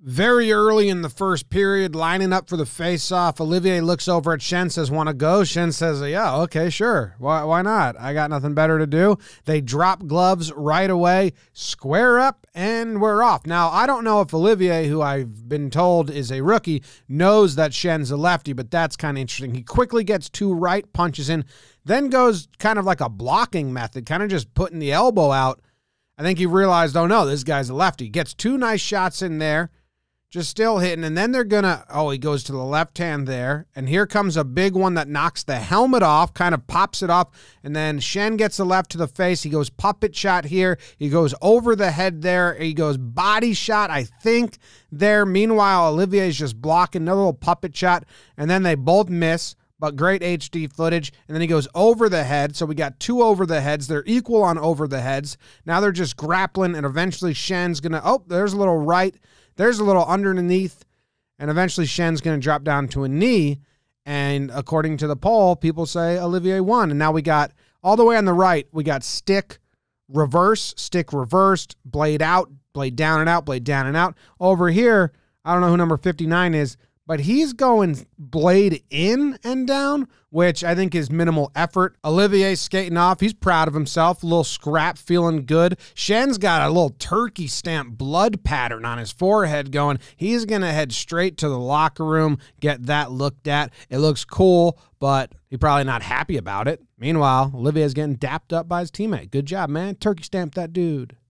Very early in the first period, lining up for the face-off, Olivier looks over at Shen, says, want to go? Shen says, yeah, okay, sure. Why, why not? I got nothing better to do. They drop gloves right away, square up, and we're off. Now, I don't know if Olivier, who I've been told is a rookie, knows that Shen's a lefty, but that's kind of interesting. He quickly gets two right punches in, then goes kind of like a blocking method, kind of just putting the elbow out. I think he realized, oh, no, this guy's a lefty. Gets two nice shots in there just still hitting. And then they're going to, oh, he goes to the left hand there. And here comes a big one that knocks the helmet off, kind of pops it off. And then Shen gets the left to the face. He goes puppet shot here. He goes over the head there. He goes body shot, I think, there. Meanwhile, Olivier is just blocking another little puppet shot. And then they both miss but great HD footage. And then he goes over the head. So we got two over the heads. They're equal on over the heads. Now they're just grappling, and eventually Shen's going to, oh, there's a little right. There's a little underneath, and eventually Shen's going to drop down to a knee. And according to the poll, people say Olivier won. And now we got all the way on the right, we got stick reverse, stick reversed, blade out, blade down and out, blade down and out. Over here, I don't know who number 59 is, but he's going blade in and down, which I think is minimal effort. Olivier skating off. He's proud of himself. A little scrap, feeling good. Shen's got a little turkey stamp blood pattern on his forehead going. He's going to head straight to the locker room, get that looked at. It looks cool, but he's probably not happy about it. Meanwhile, Olivier's getting dapped up by his teammate. Good job, man. Turkey stamp that dude.